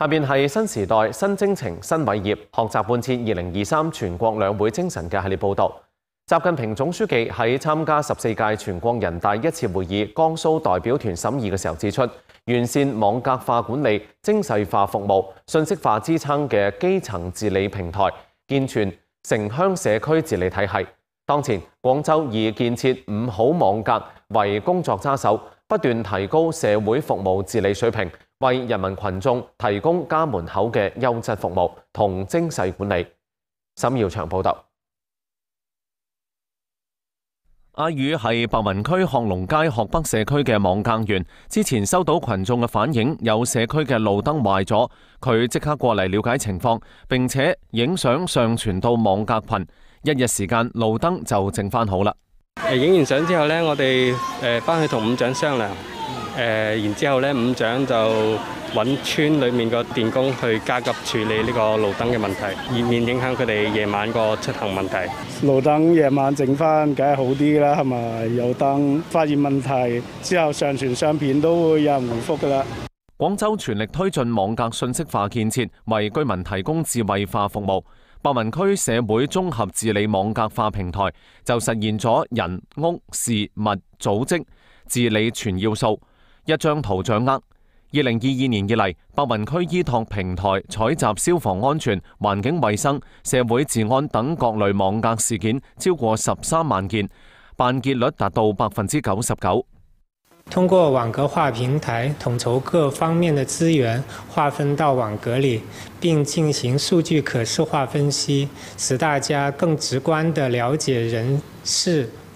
下面系新时代新精程、新伟业学习贯彻二零二三全国两会精神嘅系列报道。习近平总书记喺参加十四届全国人大一次会议江苏代表团审议嘅时候指出，完善网格化管理、精细化服务、信息化支撑嘅基层治理平台，健全城乡社区治理体系。当前，广州以建设五好网格为工作揸手，不断提高社会服务治理水平。为人民群众提供家门口嘅优质服务同精细管理。沈耀祥报道。阿宇系白云区鹤龙街鹤北社区嘅网格员，之前收到群众嘅反映，有社区嘅路灯坏咗，佢即刻过嚟了解情况，并且影相上传到网格群，一日时间路灯就整翻好啦。诶，影完相之后咧，我哋诶翻去同五长商量。誒，然之後咧，五長就揾村裏面個電工去加急處理呢個路燈嘅問題，以免影響佢哋夜晚個出行問題。路燈夜晚整翻，梗係好啲啦，係咪？有燈，發現問題之後上傳相片，都會有人回覆噶啦。廣州全力推進網格信息化建設，為居民提供智慧化服務。白云區社會综合治理網格化平台就實現咗人屋事物組織治理全要素。一张图掌握。二零二二年以嚟，白云区依托平台采集消防安全、环境卫生、社会治安等各类网格事件超过十三万件，办结率达到百分之九十九。通过网格化平台统筹各方面的资源，划分到网格里，并进行数据可视化分析，使大家更直观的了解人事。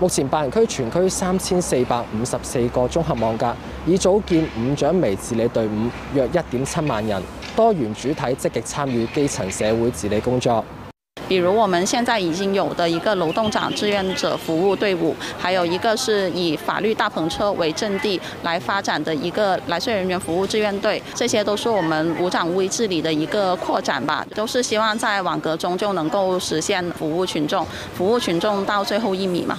目前白雲區全区三千四百五十四个綜合網格，已組建五长微治理隊伍約一點七萬人，多元主体積極參與基層社會治理工作。比如我們現在已經有的一個勞動長志願者服務隊伍，還有一個是以法律大篷車為陣地來發展的一個來税人員服務志願隊，這些都是我們五长微治理的一個擴展吧。都是希望在網格中就能夠實現服務群眾，服務群眾到最後一米嘛。